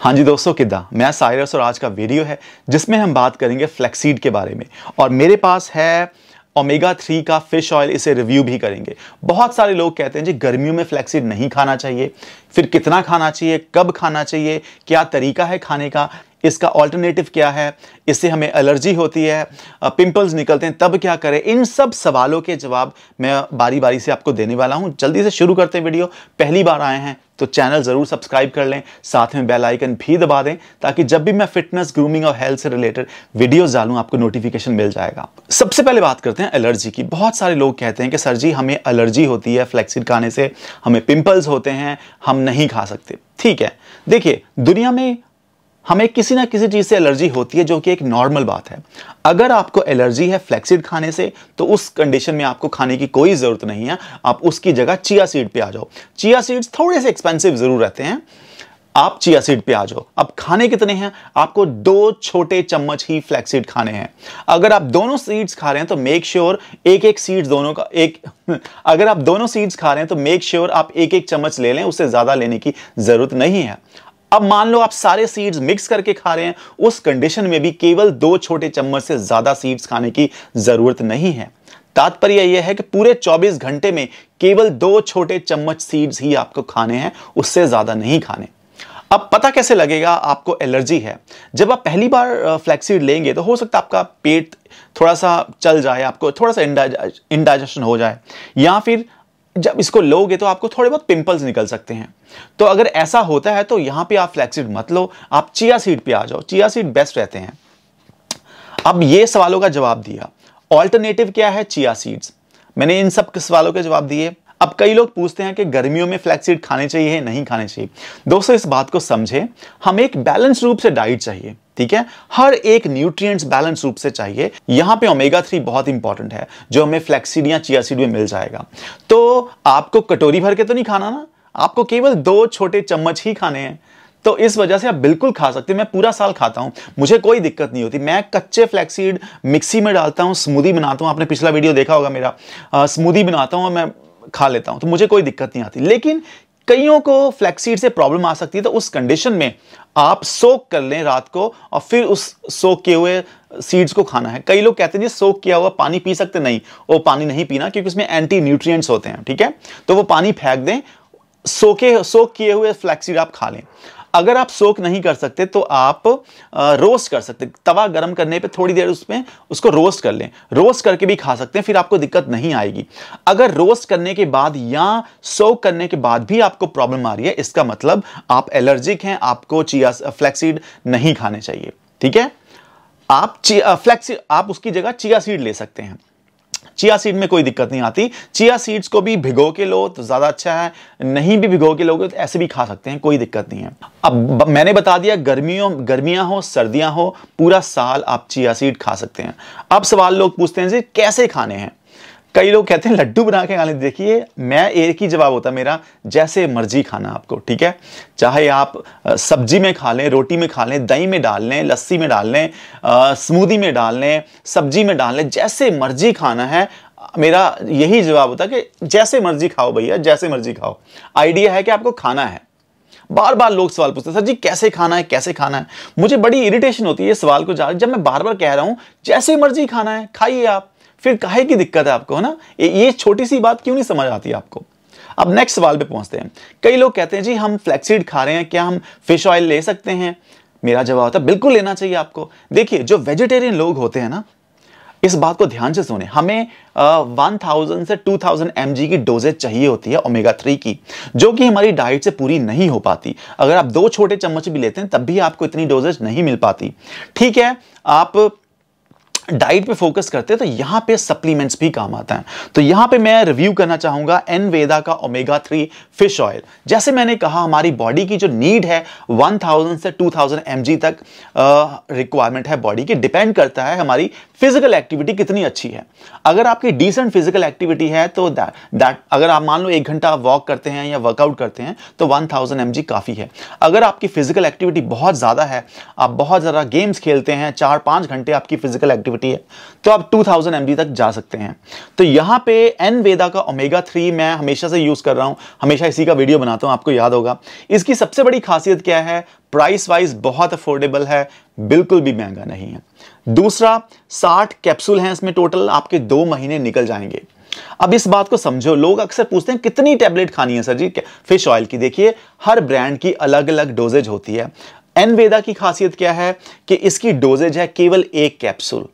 हाँ जी दोस्तों किदा मैं साइरस और आज का वीडियो है जिसमें हम बात करेंगे फ्लैक्सीड के बारे में और मेरे पास है ओमेगा थ्री का फिश ऑयल इसे रिव्यू भी करेंगे बहुत सारे लोग कहते हैं जी गर्मियों में फ्लैक्सीड नहीं खाना चाहिए फिर कितना खाना चाहिए कब खाना चाहिए क्या तरीका है खाने का इसका ऑल्टरनेटिव क्या है इससे हमें एलर्जी होती है पिंपल्स निकलते हैं तब क्या करें इन सब सवालों के जवाब मैं बारी बारी से आपको देने वाला हूँ जल्दी से शुरू करते हैं वीडियो पहली बार आए हैं तो चैनल ज़रूर सब्सक्राइब कर लें साथ में बेल आइकन भी दबा दें ताकि जब भी मैं फिटनेस ग्रूमिंग और हेल्थ से रिलेटेड वीडियोस डालूँ आपको नोटिफिकेशन मिल जाएगा सबसे पहले बात करते हैं एलर्जी की बहुत सारे लोग कहते हैं कि सर जी हमें एलर्जी होती है फ्लैक्सीड खाने से हमें पिंपल्स होते हैं हम नहीं खा सकते ठीक है देखिए दुनिया में हमें किसी ना किसी चीज़ से एलर्जी होती है जो कि एक नॉर्मल बात है अगर आपको एलर्जी है फ्लैक्सीड खाने से तो उस कंडीशन में आपको खाने की कोई ज़रूरत नहीं है आप उसकी जगह चिया सीड पे आ जाओ चिया सीड्स थोड़े से एक्सपेंसिव ज़रूर रहते हैं आप चिया सीड पे आ जाओ अब खाने कितने हैं आपको दो छोटे चम्मच ही फ्लैक्सीड खाने हैं अगर आप दोनों सीड्स खा रहे हैं तो मेक श्योर sure एक एक सीड्स दोनों का एक अगर आप दोनों सीड्स खा रहे हैं तो मेक श्योर sure आप एक एक चम्मच ले लें उससे ज़्यादा लेने की ज़रूरत नहीं है अब मान लो आप सारे सीड्स मिक्स करके खा रहे हैं उस कंडीशन में भी केवल दो छोटे चम्मच से ज्यादा सीड्स खाने की जरूरत नहीं है तात्पर्य यह है कि पूरे 24 घंटे में केवल दो छोटे चम्मच सीड्स ही आपको खाने हैं उससे ज्यादा नहीं खाने अब पता कैसे लगेगा आपको एलर्जी है जब आप पहली बार फ्लैक्सीड लेंगे तो हो सकता है आपका पेट थोड़ा सा चल जाए आपको थोड़ा सा इंडाइजेशन हो जाए या फिर जब इसको लोगे तो आपको थोड़े बहुत पिंपल्स निकल सकते हैं तो अगर ऐसा होता है तो यहां पे आप फ्लैक्सीड मत लो आप चिया सीड पे आ जाओ चिया सीड बेस्ट रहते हैं अब ये सवालों का जवाब दिया ऑल्टरनेटिव क्या है चिया सीड्स मैंने इन सब सवालों के जवाब दिए अब कई लोग पूछते हैं कि गर्मियों में फ्लैक्सीड खाने चाहिए नहीं खाने चाहिए दोस्तों इस बात को समझें हमें एक बैलेंस रूप से डाइट चाहिए ठीक है हर एक न्यूट्रिएंट्स बैलेंस रूप से चाहिए यहां पे ओमेगा थ्री बहुत इंपॉर्टेंट है जो हमें फ्लैक्सीड या चिया सीड में मिल जाएगा तो आपको कटोरी भर के तो नहीं खाना ना आपको केवल दो छोटे चम्मच ही खाने हैं तो इस वजह से आप बिल्कुल खा सकते हैं मैं पूरा साल खाता हूं मुझे कोई दिक्कत नहीं होती मैं कच्चे फ्लैक्सीड मिक्सी में डालता हूं स्मूदी बनाता हूं आपने पिछला वीडियो देखा होगा मेरा स्मूदी बनाता हूं मैं खा लेता हूं तो मुझे कोई दिक्कत नहीं आती लेकिन कईयों को फ्लैक्सीड से प्रॉब्लम आ सकती है तो उस कंडीशन में आप सोक कर लें रात को और फिर उस सोक किए हुए सीड्स को खाना है कई लोग कहते हैं जी सोक किया हुआ पानी पी सकते नहीं वो पानी नहीं पीना क्योंकि उसमें एंटी न्यूट्रिएंट्स होते हैं ठीक है तो वो पानी फेंक दें सोके सोक किए हुए फ्लैक्सीड आप खा लें अगर आप सोक नहीं कर सकते तो आप रोस्ट कर सकते तवा गर्म करने पे थोड़ी देर उसमें उसको रोस्ट कर लें रोस्ट करके भी खा सकते हैं फिर आपको दिक्कत नहीं आएगी अगर रोस्ट करने के बाद या सोक करने के बाद भी आपको प्रॉब्लम आ रही है इसका मतलब आप एलर्जिक हैं आपको चिया फ्लैक्सीड नहीं खाने चाहिए ठीक है आप फ्लैक्सी आप उसकी जगह चिया सीड ले सकते हैं चिया सीड में कोई दिक्कत नहीं आती चिया सीड्स को भी भिगो के लो तो ज़्यादा अच्छा है नहीं भी भिगो के लोगे तो ऐसे भी खा सकते हैं कोई दिक्कत नहीं है अब मैंने बता दिया गर्मियों गर्मियां हो सर्दियां हो पूरा साल आप चिया सीड खा सकते हैं अब सवाल लोग पूछते हैं जी कैसे खाने हैं कई लोग कहते हैं लड्डू बना के खाने देखिए मैं एक ही जवाब होता मेरा जैसे मर्जी खाना आपको ठीक है चाहे आप सब्जी में खा लें रोटी में खा लें दही में डाल लें लस्सी में डाल लें स्मूदी में डाल लें सब्जी में डाल लें जैसे मर्जी खाना है मेरा यही जवाब होता कि जैसे मर्जी खाओ भैया जैसे मर्जी खाओ आइडिया है कि आपको खाना है बार बार लोग सवाल पूछते हैं सर जी कैसे खाना है कैसे खाना है मुझे बड़ी इरिटेशन होती है सवाल को जब मैं बार बार कह रहा हूं जैसे मर्जी खाना है खाइए आप फिर काहे की दिक्कत है आपको है ना ये छोटी सी बात क्यों नहीं समझ आती आपको अब नेक्स्ट सवाल पे पहुंचते हैं कई लोग कहते हैं जी हम फ्लैक्सीड खा रहे हैं क्या हम फिश ऑयल ले सकते हैं मेरा जवाब होता है बिल्कुल लेना चाहिए आपको देखिए जो वेजिटेरियन लोग होते हैं ना इस बात को ध्यान से सुने हमें वन थाउजेंड से टू थाउजेंड एम की डोजेज चाहिए होती है ओमेगा थ्री की जो कि हमारी डाइट से पूरी नहीं हो पाती अगर आप दो छोटे चम्मच भी लेते हैं तब भी आपको इतनी डोजेज नहीं मिल पाती ठीक है आप डाइट पे फोकस करते हैं तो यहाँ पे सप्लीमेंट्स भी काम आता है तो यहाँ पे मैं रिव्यू करना चाहूँगा एन वेदा का ओमेगा थ्री फिश ऑयल जैसे मैंने कहा हमारी बॉडी की जो नीड है 1000 से 2000 थाउजेंड तक रिक्वायरमेंट है बॉडी की डिपेंड करता है हमारी फिजिकल एक्टिविटी कितनी अच्छी है अगर आपकी डिसेंट फिजिकल एक्टिविटी है तो दैट अगर आप मान लो एक घंटा आप वॉक करते हैं या वर्कआउट करते हैं तो 1000 थाउजेंड काफ़ी है अगर आपकी फिजिकल एक्टिविटी बहुत ज़्यादा है आप बहुत ज़्यादा गेम्स खेलते हैं चार पाँच घंटे आपकी फिजिकल एक्टिविटी है तो आप टू थाउजेंड तक जा सकते हैं तो यहाँ पे एन वेदा का ओमेगा थ्री मैं हमेशा से यूज़ कर रहा हूँ हमेशा इसी का वीडियो बनाता हूँ आपको याद होगा इसकी सबसे बड़ी खासियत क्या है प्राइस वाइज बहुत अफोर्डेबल है बिल्कुल भी महंगा नहीं है दूसरा साठ कैप्सूल हैं इसमें टोटल आपके दो महीने निकल जाएंगे अब इस बात को समझो लोग अक्सर पूछते हैं कितनी टैबलेट खानी है सर जी फिश ऑयल की देखिए हर ब्रांड की अलग अलग डोजेज होती है एनवेदा की खासियत क्या है कि इसकी डोजेज है केवल एक कैप्सूल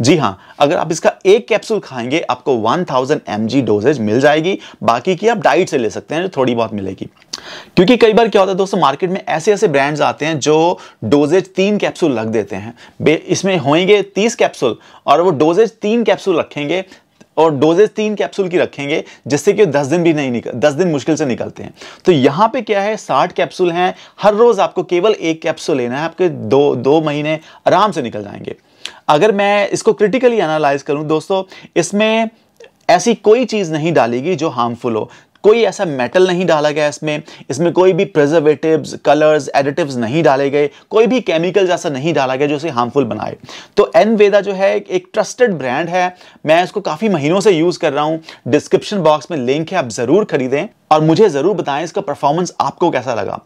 जी हाँ अगर आप इसका एक कैप्सूल खाएंगे आपको 1000 थाउजेंड डोजेज मिल जाएगी बाकी की आप डाइट से ले सकते हैं जो थोड़ी बहुत मिलेगी क्योंकि कई बार क्या होता है दोस्तों मार्केट में ऐसे ऐसे ब्रांड्स आते हैं जो डोजेज तीन कैप्सूल रख देते हैं इसमें होंगे तीस कैप्सूल और वो डोजेज तीन कैप्सूल रखेंगे और डोजेज तीन कैप्सूल की रखेंगे जिससे कि दस दिन भी नहीं निकल दस दिन मुश्किल से निकलते हैं तो यहां पे क्या है साठ कैप्सूल हैं हर रोज़ आपको केवल एक कैप्सूल लेना है आपके दो दो महीने आराम से निकल जाएंगे अगर मैं इसको क्रिटिकली एनालाइज करूं दोस्तों इसमें ऐसी कोई चीज़ नहीं डालेगी जो हार्मफुल हो कोई ऐसा मेटल नहीं डाला गया इसमें इसमें कोई भी प्रिजर्वेटिव्स कलर्स एडिटिव्स नहीं डाले गए कोई भी केमिकल ऐसा नहीं डाला गया जो इसे हार्मफुल बनाए तो एन वेदा जो है एक ट्रस्टेड ब्रांड है मैं इसको काफ़ी महीनों से यूज़ कर रहा हूँ डिस्क्रिप्शन बॉक्स में लिंक है आप ज़रूर खरीदें और मुझे ज़रूर बताएं इसका परफॉर्मेंस आपको कैसा लगा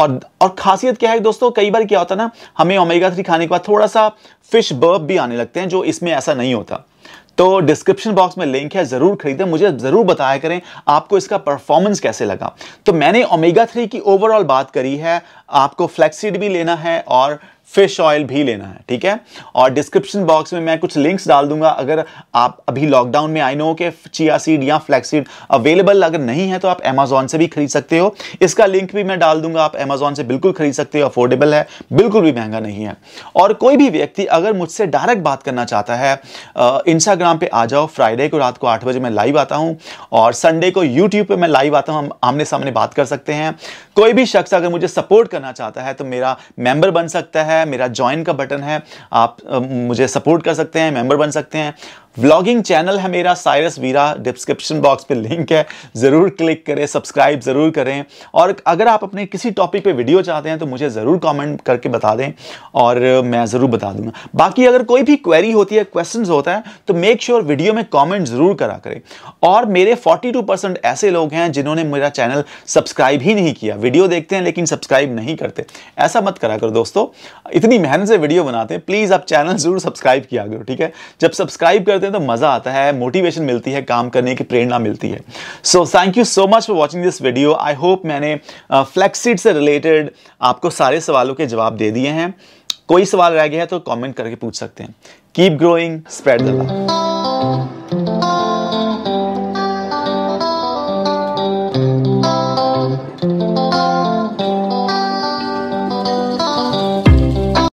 और और खासियत क्या है दोस्तों कई बार क्या होता है ना हमें ओमेगा थ्री खाने के बाद थोड़ा सा फिश बर्ब भी आने लगते हैं जो इसमें ऐसा नहीं होता तो डिस्क्रिप्शन बॉक्स में लिंक है ज़रूर खरीदें मुझे ज़रूर बताया करें आपको इसका परफॉर्मेंस कैसे लगा तो मैंने ओमेगा थ्री की ओवरऑल बात करी है आपको फ्लैक्सीड भी लेना है और फिश ऑयल भी लेना है ठीक है और डिस्क्रिप्शन बॉक्स में मैं कुछ लिंक्स डाल दूंगा अगर आप अभी लॉकडाउन में आई नो के चिया सीड या फ्लैक्स अवेलेबल अगर नहीं है तो आप अमेजोन से भी खरीद सकते हो इसका लिंक भी मैं डाल दूंगा आप अमेजोन से बिल्कुल खरीद सकते हो अफोर्डेबल है बिल्कुल भी महंगा नहीं है और कोई भी व्यक्ति अगर मुझसे डायरेक्ट बात करना चाहता है इंस्टाग्राम पर आ जाओ फ्राइडे को रात को आठ बजे मैं लाइव आता हूँ और संडे को यूट्यूब पर मैं लाइव आता हूँ हम आमने सामने बात कर सकते हैं कोई भी शख्स अगर मुझे सपोर्ट करना चाहता है तो मेरा मेम्बर बन सकता है है मेरा ज्वाइन का बटन है आप मुझे सपोर्ट कर सकते हैं मेंबर बन सकते हैं व्लॉगिंग चैनल है मेरा साइरस वीरा डिस्क्रिप्शन बॉक्स पे लिंक है ज़रूर क्लिक करें सब्सक्राइब ज़रूर करें और अगर आप अपने किसी टॉपिक पे वीडियो चाहते हैं तो मुझे ज़रूर कमेंट करके बता दें और मैं ज़रूर बता दूंगा बाकी अगर कोई भी क्वेरी होती है क्वेश्चन होता है तो मेक श्योर sure वीडियो में कॉमेंट ज़रूर करा करें और मेरे फोर्टी ऐसे लोग हैं जिन्होंने मेरा चैनल सब्सक्राइब ही नहीं किया वीडियो देखते हैं लेकिन सब्सक्राइब नहीं करते ऐसा मत करा करो दोस्तों इतनी मेहनत से वीडियो बनाते हैं प्लीज़ आप चैनल ज़रूर सब्सक्राइब किया करो ठीक है जब सब्सक्राइब करते हैं तो मज़ा आता है मोटिवेशन मिलती है काम करने की प्रेरणा मिलती है so thank you so much for watching this video I hope मैंने फ्लैक्सीड uh, से रिलेटेड आपको सारे सवालों के जवाब दे दिए हैं कोई सवाल रह गया है तो कॉमेंट करके पूछ सकते हैं keep growing spread the love